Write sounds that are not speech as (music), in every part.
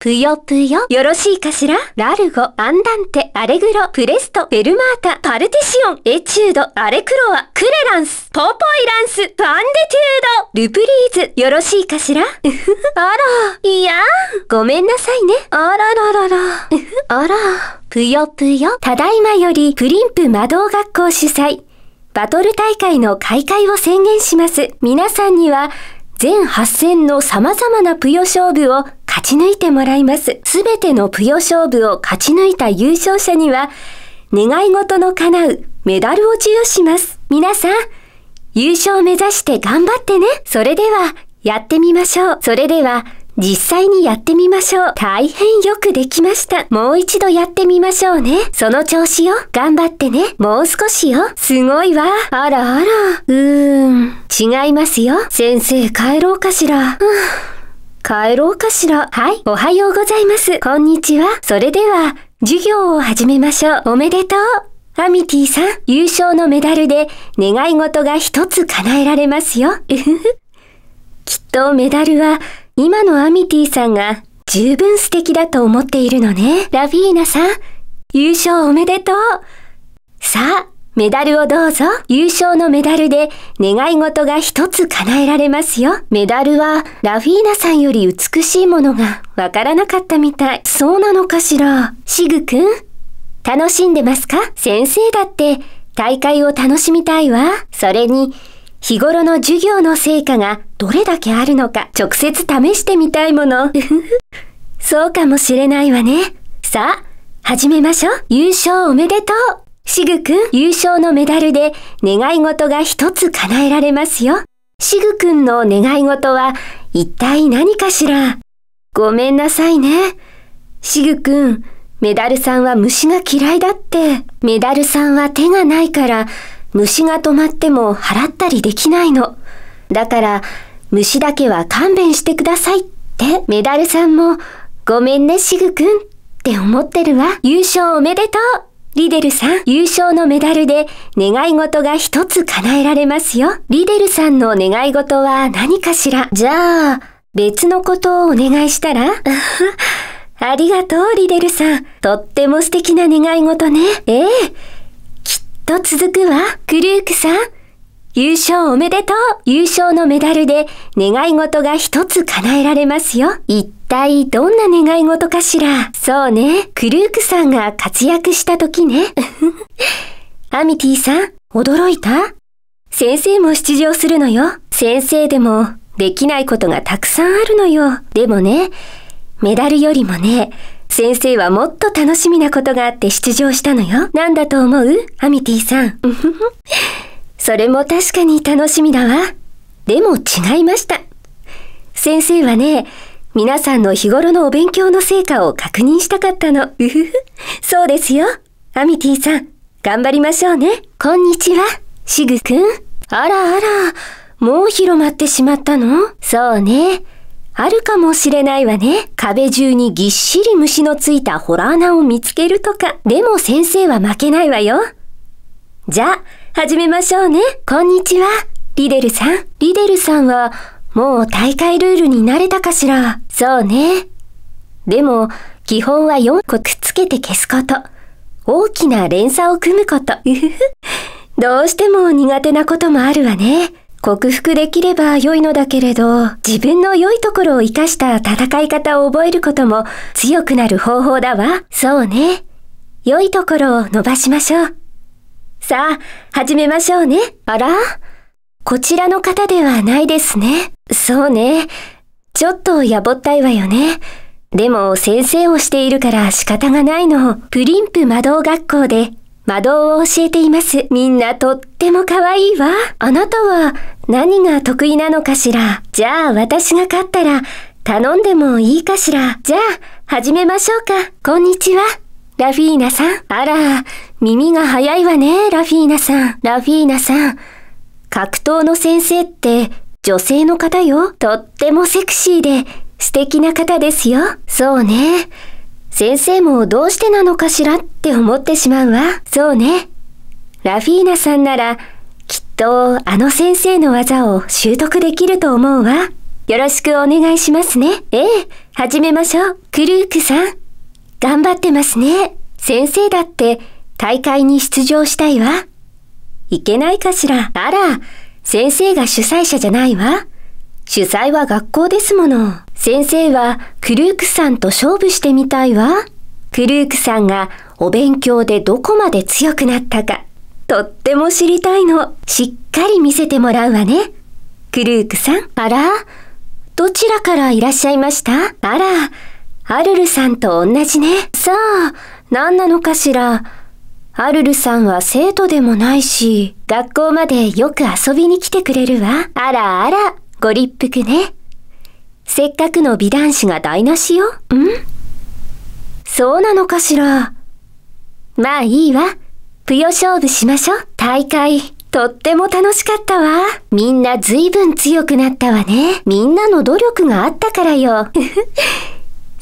ぷよぷよ。よろしいかしらラルゴ、アンダンテ、アレグロ、プレスト、フェルマータ、パルティシオン、エチュード、アレクロア、クレランス、ポポイランス、パンデテュード、ルプリーズ、よろしいかしら (laughs) あら、いやごめんなさいね。あらららら。(laughs) あら、ぷよぷよ。ただいまより、プリンプ魔導学校主催、バトル大会の開会を宣言します。皆さんには、全8戦の様々なぷよ勝負を勝ち抜いてもらいます。すべてのぷよ勝負を勝ち抜いた優勝者には、願い事の叶うメダルを授与します。皆さん、優勝目指して頑張ってね。それでは、やってみましょう。それでは、実際にやってみましょう。大変よくできました。もう一度やってみましょうね。その調子よ。頑張ってね。もう少しよ。すごいわ。あらあら。うーん。違いますよ。先生帰ろうかしら。帰ろうかしら。はい、おはようございます。こんにちは。それでは、授業を始めましょう。おめでとう。アミティさん、優勝のメダルで願い事が一つ叶えられますよ。きっとメダルは今のアミティさんが十分素敵だと思っているのね。ラフィーナさん、優勝おめでとう。さあ、メダルをどうぞ。優勝のメダルで願い事が一つ叶えられますよ。メダルはラフィーナさんより美しいものがわからなかったみたい。そうなのかしら。シグくん、楽しんでますか先生だって大会を楽しみたいわ。それに、日頃の授業の成果がどれだけあるのか直接試してみたいもの。(laughs) そうかもしれないわね。さあ、始めましょう。優勝おめでとうシグ君、優勝のメダルで願い事が一つ叶えられますよ。しぐくんの願い事は一体何かしらごめんなさいね。しぐくん、メダルさんは虫が嫌いだって。メダルさんは手がないから、虫が止まっても払ったりできないの。だから、虫だけは勘弁してくださいって、メダルさんも、ごめんね、しぐくんって思ってるわ。優勝おめでとうリデルさん、優勝のメダルで願い事が一つ叶えられますよ。リデルさんの願い事は何かしらじゃあ、別のことをお願いしたら (laughs) ありがとう、リデルさん。とっても素敵な願い事ね。ええ。きっと続くわ。クルークさん。優勝おめでとう優勝のメダルで願い事が一つ叶えられますよ。一体どんな願い事かしらそうね、クルークさんが活躍した時ね。(laughs) アミティさん、驚いた先生も出場するのよ。先生でもできないことがたくさんあるのよ。でもね、メダルよりもね、先生はもっと楽しみなことがあって出場したのよ。なんだと思うアミティさん。それも確かに楽しみだわ。でも違いました。先生はね、皆さんの日頃のお勉強の成果を確認したかったの。うふふ。そうですよ。アミティさん、頑張りましょうね。こんにちは、シグくん。あらあら、もう広まってしまったのそうね。あるかもしれないわね。壁中にぎっしり虫のついたホラー穴を見つけるとか。でも先生は負けないわよ。じゃあ、始めましょうね。こんにちは、リデルさん。リデルさんは、もう大会ルールに慣れたかしら。そうね。でも、基本は4個くっつけて消すこと。大きな連鎖を組むこと。どうしても苦手なこともあるわね。克服できれば良いのだけれど、自分の良いところを活かした戦い方を覚えることも強くなる方法だわ。そうね。良いところを伸ばしましょう。さあ、始めましょうね。あらこちらの方ではないですね。そうね。ちょっとやぼったいわよね。でも先生をしているから仕方がないの。プリンプ魔導学校で魔導を教えています。みんなとっても可愛いわ。あなたは何が得意なのかしら。じゃあ私が勝ったら頼んでもいいかしら。じゃあ始めましょうか。こんにちは。ラフィーナさん。あら、耳が早いわね、ラフィーナさん。ラフィーナさん。格闘の先生って、女性の方よ。とってもセクシーで、素敵な方ですよ。そうね。先生もどうしてなのかしらって思ってしまうわ。そうね。ラフィーナさんなら、きっとあの先生の技を習得できると思うわ。よろしくお願いしますね。ええ、始めましょう。クルークさん。頑張ってますね。先生だって大会に出場したいわ。いけないかしら。あら、先生が主催者じゃないわ。主催は学校ですもの。先生はクルークさんと勝負してみたいわ。クルークさんがお勉強でどこまで強くなったか、とっても知りたいの。しっかり見せてもらうわね。クルークさん、あらどちらからいらっしゃいましたあら、アルルさんと同じね。さあ、何なのかしら。アルルさんは生徒でもないし、学校までよく遊びに来てくれるわ。あらあら、ご立腹ね。せっかくの美男子が台無しよ。んそうなのかしら。まあいいわ。ぷよ勝負しましょう。大会、とっても楽しかったわ。みんな随分強くなったわね。みんなの努力があったからよ。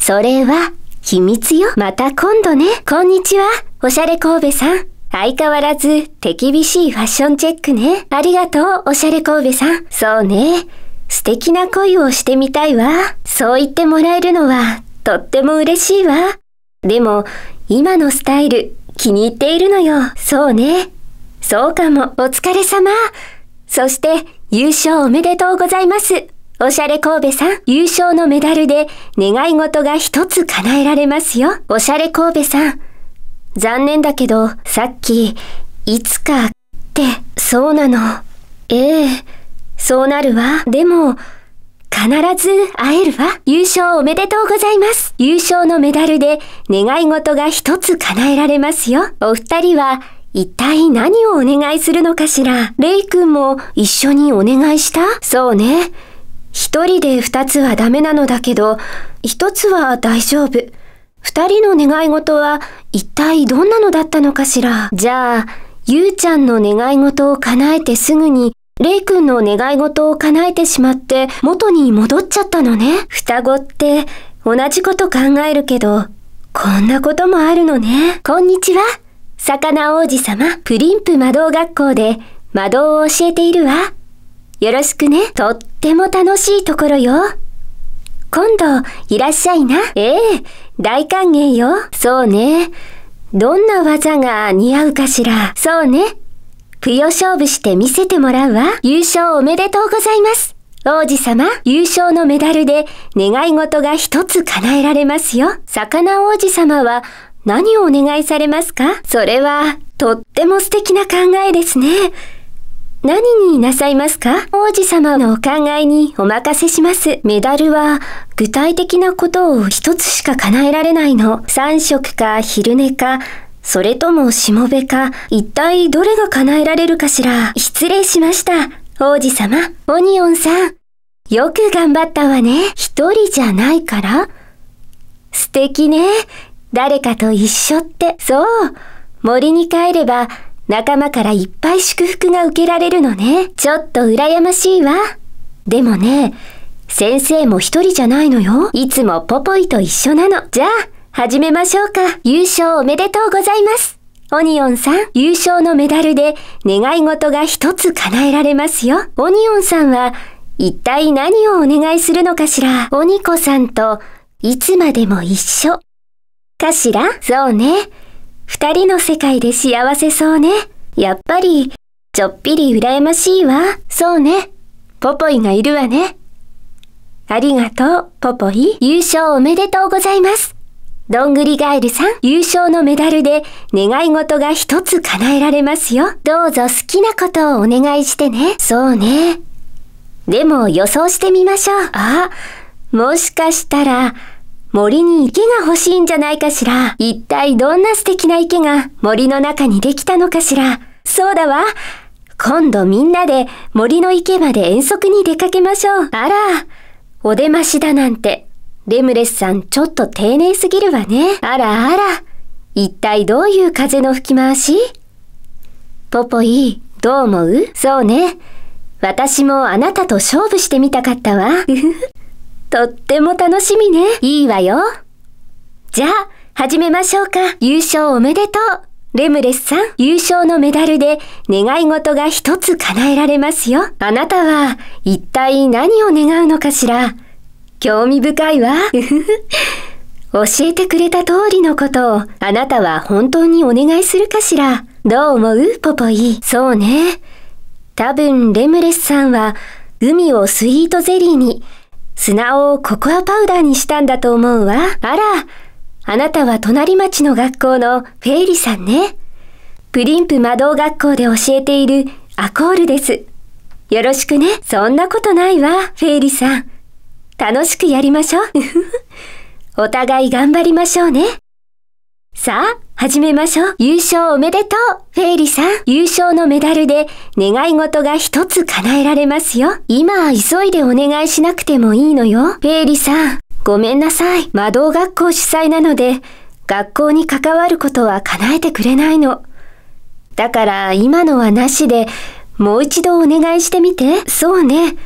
それは、秘密よ。また今度ね。こんにちは。おしゃれ神戸さん。相変わらず手厳しいファッションチェックね。ありがとう、おしゃれ神戸さん。そうね。素敵な恋をしてみたいわ。そう言ってもらえるのはとっても嬉しいわ。でも、今のスタイル気に入っているのよ。そうね。そうかも。お疲れ様。そして、優勝おめでとうございます。おしゃれ神戸さん、優勝のメダルで願い事が一つ叶えられますよ。おしゃれ神戸さん、残念だけど、さっき、いつかって、そうなの。ええ、そうなるわ。でも、必ず会えるわ。優勝おめでとうございます。優勝のメダルで願い事が一つ叶えられますよ。お二人は一体何をお願いするのかしら。レイ君も一緒にお願いしたそうね。一人で二つはダメなのだけど、一つは大丈夫。二人の願い事は一体どんなのだったのかしら。じゃあ、ゆうちゃんの願い事を叶えてすぐに、れいくんの願い事を叶えてしまって元に戻っちゃったのね。双子って同じこと考えるけど、こんなこともあるのね。こんにちは。魚王子様、プリンプ魔導学校で魔導を教えているわ。よろしくね。とっても楽しいところよ。今度、いらっしゃいな。ええ、大歓迎よ。そうね。どんな技が似合うかしら。そうね。ぷよ勝負して見せてもらうわ。優勝おめでとうございます。王子様、優勝のメダルで願い事が一つ叶えられますよ。魚王子様は何をお願いされますかそれは、とっても素敵な考えですね。何になさいますか王子様のお考えにお任せします。メダルは具体的なことを一つしか叶えられないの。三色か昼寝か、それともしもべか、一体どれが叶えられるかしら。失礼しました。王子様、オニオンさん。よく頑張ったわね。一人じゃないから素敵ね。誰かと一緒って。そう。森に帰れば、仲間からいっぱい祝福が受けられるのね。ちょっと羨ましいわ。でもね、先生も一人じゃないのよ。いつもポポイと一緒なの。じゃあ、始めましょうか。優勝おめでとうございます。オニオンさん、優勝のメダルで願い事が一つ叶えられますよ。オニオンさんは、一体何をお願いするのかしら。オニコさんと、いつまでも一緒。かしらそうね。二人の世界で幸せそうね。やっぱり、ちょっぴり羨ましいわ。そうね。ポポイがいるわね。ありがとう、ポポイ。優勝おめでとうございます。どんぐりガエルさん、優勝のメダルで願い事が一つ叶えられますよ。どうぞ好きなことをお願いしてね。そうね。でも予想してみましょう。あ、もしかしたら、森に池が欲しいんじゃないかしら。一体どんな素敵な池が森の中にできたのかしら。そうだわ。今度みんなで森の池まで遠足に出かけましょう。あら、お出ましだなんて。レムレスさんちょっと丁寧すぎるわね。あらあら、一体どういう風の吹き回しポポイ、どう思うそうね。私もあなたと勝負してみたかったわ。とっても楽しみね。いいわよ。じゃあ、始めましょうか。優勝おめでとう。レムレスさん、優勝のメダルで願い事が一つ叶えられますよ。あなたは一体何を願うのかしら興味深いわ。(laughs) 教えてくれた通りのことをあなたは本当にお願いするかしらどう思うポポイ。そうね。多分レムレスさんは海をスイートゼリーに砂をココアパウダーにしたんだと思うわ。あら、あなたは隣町の学校のフェイリさんね。プリンプ魔導学校で教えているアコールです。よろしくね。そんなことないわ、フェイリさん。楽しくやりましょう。(laughs) お互い頑張りましょうね。さあ、始めましょう。優勝おめでとう。フェイリさん、優勝のメダルで願い事が一つ叶えられますよ。今、急いでお願いしなくてもいいのよ。フェイリさん、ごめんなさい。魔導学校主催なので、学校に関わることは叶えてくれないの。だから今のはなしで、もう一度お願いしてみて。そうね。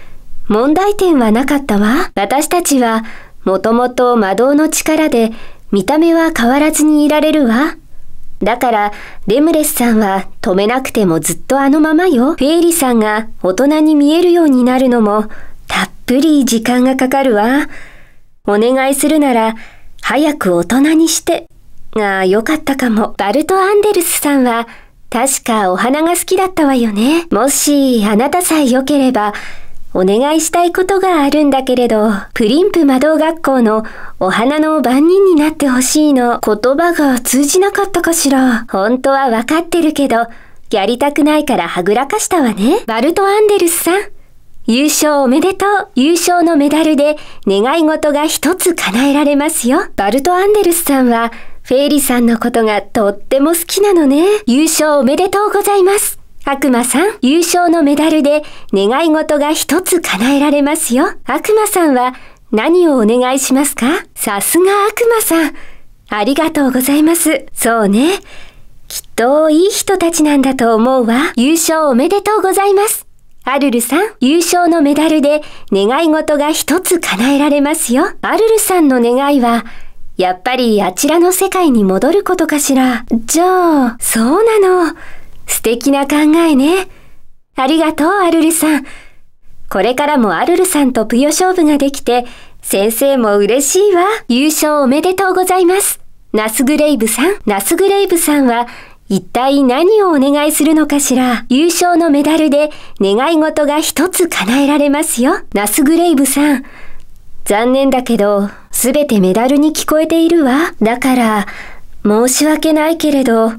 問題点はなかったわ。私たちは、もともと魔導の力で見た目は変わらずにいられるわ。だから、レムレスさんは止めなくてもずっとあのままよ。フェイリさんが大人に見えるようになるのも、たっぷり時間がかかるわ。お願いするなら、早く大人にして、が良かったかも。バルト・アンデルスさんは、確かお花が好きだったわよね。もし、あなたさえ良ければ、お願いしたいことがあるんだけれど、プリンプ魔導学校のお花の番人になってほしいの言葉が通じなかったかしら。本当はわかってるけど、やりたくないからはぐらかしたわね。バルト・アンデルスさん。優勝おめでとう。優勝のメダルで願い事が一つ叶えられますよ。バルト・アンデルスさんは、フェイリさんのことがとっても好きなのね。優勝おめでとうございます。悪魔さん、優勝のメダルで願い事が一つ叶えられますよ。悪魔さんは何をお願いしますかさすが悪魔さん。ありがとうございます。そうね。きっといい人たちなんだと思うわ。優勝おめでとうございます。アルルさん、優勝のメダルで願い事が一つ叶えられますよ。アルルさんの願いは、やっぱりあちらの世界に戻ることかしら。じゃあ、そうなの。素敵な考えね。ありがとう、アルルさん。これからもアルルさんとぷよ勝負ができて、先生も嬉しいわ。優勝おめでとうございます。ナスグレイブさん。ナスグレイブさんは、一体何をお願いするのかしら優勝のメダルで願い事が一つ叶えられますよ。ナスグレイブさん。残念だけど、すべてメダルに聞こえているわ。だから、申し訳ないけれど、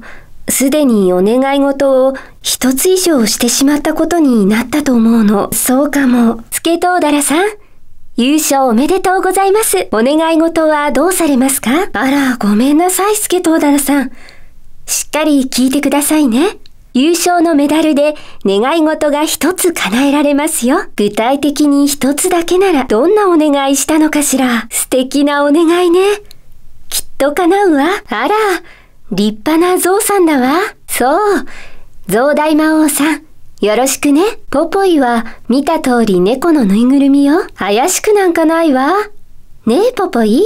すでにお願い事を一つ以上してしまったことになったと思うの。そうかも。スケトウダラさん、優勝おめでとうございます。お願い事はどうされますかあら、ごめんなさい、スケトウダラさん。しっかり聞いてくださいね。優勝のメダルで願い事が一つ叶えられますよ。具体的に一つだけならどんなお願いしたのかしら。素敵なお願いね。きっと叶うわ。あら、立派な象さんだわ。そう。象大魔王さん。よろしくね。ポポイは見た通り猫のぬいぐるみよ。怪しくなんかないわ。ねえ、ポポイ。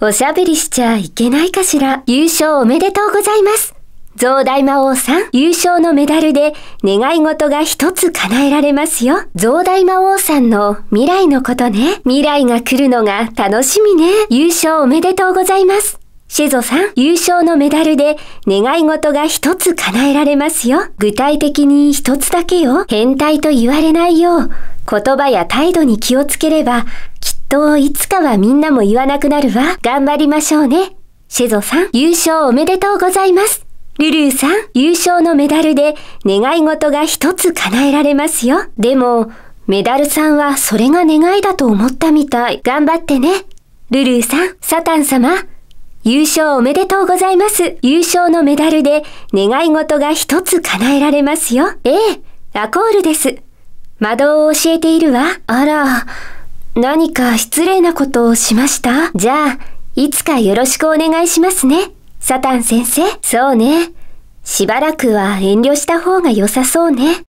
おしゃべりしちゃいけないかしら。優勝おめでとうございます。象大魔王さん、優勝のメダルで願い事が一つ叶えられますよ。象大魔王さんの未来のことね。未来が来るのが楽しみね。優勝おめでとうございます。シェゾさん、優勝のメダルで願い事が一つ叶えられますよ。具体的に一つだけよ。変態と言われないよう、言葉や態度に気をつければ、きっといつかはみんなも言わなくなるわ。頑張りましょうね。シェゾさん、優勝おめでとうございます。ルルーさん、優勝のメダルで願い事が一つ叶えられますよ。でも、メダルさんはそれが願いだと思ったみたい。頑張ってね。ルルーさん、サタン様、優勝おめでとうございます。優勝のメダルで願い事が一つ叶えられますよ。ええ、アコールです。魔導を教えているわ。あら、何か失礼なことをしましたじゃあ、いつかよろしくお願いしますね。サタン先生。そうね。しばらくは遠慮した方が良さそうね。